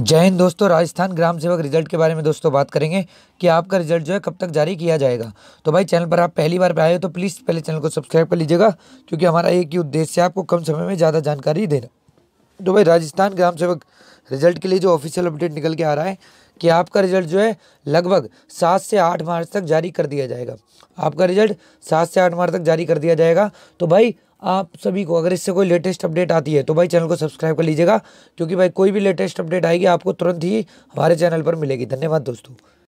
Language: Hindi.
जय हिंद दोस्तों राजस्थान ग्राम सेवक रिजल्ट के बारे में दोस्तों बात करेंगे कि आपका रिजल्ट जो है कब तक जारी किया जाएगा तो भाई चैनल पर आप पहली बार पे आए हो तो प्लीज़ पहले चैनल को सब्सक्राइब कर लीजिएगा क्योंकि हमारा एक ही उद्देश्य है आपको कम समय में ज़्यादा जानकारी देना तो भाई राजस्थान ग्राम सेवक रिजल्ट के लिए जो ऑफिशियल अपडेट निकल के आ रहा है कि आपका रिजल्ट जो है लगभग सात से आठ मार्च तक जारी कर दिया जाएगा आपका रिजल्ट सात से आठ मार्च तक जारी कर दिया जाएगा तो भाई आप सभी को अगर इससे कोई लेटेस्ट अपडेट आती है तो भाई चैनल को सब्सक्राइब कर लीजिएगा क्योंकि भाई कोई भी लेटेस्ट अपडेट आएगी आपको तुरंत ही हमारे चैनल पर मिलेगी धन्यवाद दोस्तों